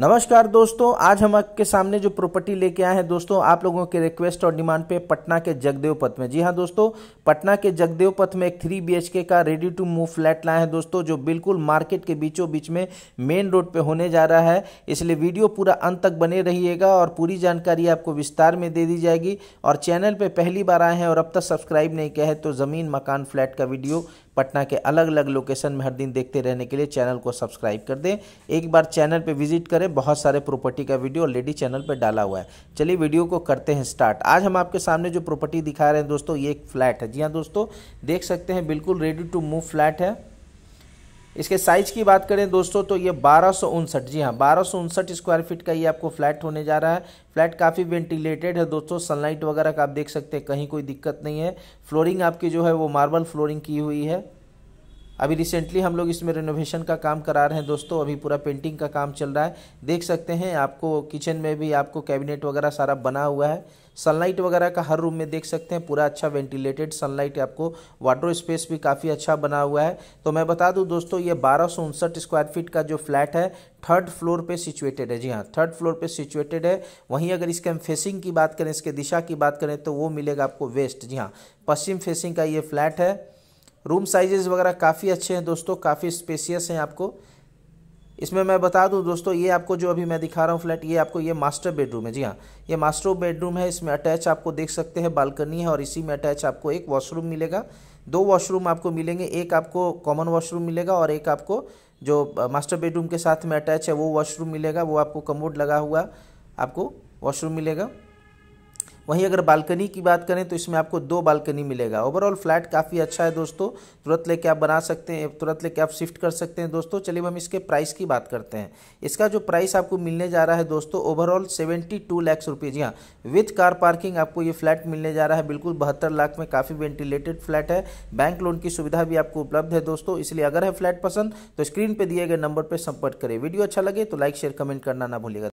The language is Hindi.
नमस्कार दोस्तों आज हम आपके सामने जो प्रॉपर्टी लेके आए हैं दोस्तों आप लोगों के रिक्वेस्ट और डिमांड पे पटना के जगदेव पथ में जी हाँ दोस्तों पटना के जगदेव पथ में एक थ्री के का रेडी टू मूव फ्लैट लाए हैं दोस्तों जो बिल्कुल मार्केट के बीचों बीच में मेन रोड पे होने जा रहा है इसलिए वीडियो पूरा अंत तक बने रहिएगा और पूरी जानकारी आपको विस्तार में दे दी जाएगी और चैनल पर पहली बार आए हैं और अब तक सब्सक्राइब नहीं किया है तो ज़मीन मकान फ्लैट का वीडियो पटना के अलग अलग लोकेशन में हर दिन देखते रहने के लिए चैनल को सब्सक्राइब कर दें एक बार चैनल पर विजिट करें बहुत सारे प्रॉपर्टी का वीडियो ऑलरेडी चैनल पर डाला हुआ है चलिए वीडियो को करते हैं स्टार्ट आज हम आपके सामने जो प्रॉपर्टी दिखा रहे हैं दोस्तों ये एक फ्लैट है जी हाँ दोस्तों देख सकते हैं बिल्कुल रेडी टू मूव फ्लैट है इसके साइज की बात करें दोस्तों तो ये बारह उनसठ जी हाँ बारह उनसठ स्क्वायर फीट का ये आपको फ्लैट होने जा रहा है फ्लैट काफ़ी वेंटिलेटेड है दोस्तों सनलाइट वगैरह का आप देख सकते हैं कहीं कोई दिक्कत नहीं है फ्लोरिंग आपकी जो है वो मार्बल फ्लोरिंग की हुई है अभी रिसेंटली हम लोग इसमें रेनोवेशन का काम करा रहे हैं दोस्तों अभी पूरा पेंटिंग का काम चल रहा है देख सकते हैं आपको किचन में भी आपको कैबिनेट वगैरह सारा बना हुआ है सनलाइट वगैरह का हर रूम में देख सकते हैं पूरा अच्छा वेंटिलेटेड सनलाइट आपको वाटर स्पेस भी काफ़ी अच्छा बना हुआ है तो मैं बता दूं दोस्तों ये बारह स्क्वायर फीट का जो फ्लैट है थर्ड फ्लोर पे सिचुएटेड है जी हाँ थर्ड फ्लोर पे सिचुएटेड है वहीं अगर इसके हम फेसिंग की बात करें इसके दिशा की बात करें तो वो मिलेगा आपको वेस्ट जी हाँ पश्चिम फेसिंग का ये फ्लैट है रूम साइजेज़ वगैरह काफ़ी अच्छे हैं दोस्तों काफ़ी स्पेसियस हैं आपको इसमें मैं बता दूं दोस्तों ये आपको जो अभी मैं दिखा रहा हूँ फ्लैट ये आपको ये मास्टर बेडरूम है जी हाँ ये मास्टर बेडरूम है इसमें अटैच आपको देख सकते हैं बालकनी है और इसी में अटैच आपको एक वॉशरूम मिलेगा दो वॉशरूम आपको मिलेंगे एक आपको कॉमन वॉशरूम मिलेगा और एक आपको जो मास्टर बेडरूम के साथ में अटैच है वो वॉशरूम मिलेगा वो आपको कमोड लगा हुआ आपको वॉशरूम मिलेगा वहीं अगर बालकनी की बात करें तो इसमें आपको दो बालकनी मिलेगा ओवरऑल फ्लैट काफ़ी अच्छा है दोस्तों तुरंत लेके आप बना सकते हैं तुरंत लेके आप शिफ्ट कर सकते हैं दोस्तों चलिए हम इसके प्राइस की बात करते हैं इसका जो प्राइस आपको मिलने जा रहा है दोस्तों overall seventy two lakhs rupees यहाँ विथ कार पार्किंग आपको ये फ्लैट मिलने जा रहा है बिल्कुल बहत्तर लाख में काफ़ी वेंटिलेटेड फ्लैट है बैंक लोन की सुविधा भी आपको उपलब्ध है दोस्तों इसलिए अगर है फ्लैट पसंद तो स्क्रीन पर दिए गए नंबर पर संपर्क करें वीडियो अच्छा लगे तो लाइक शेयर कमेंट करना ना भूलिएगा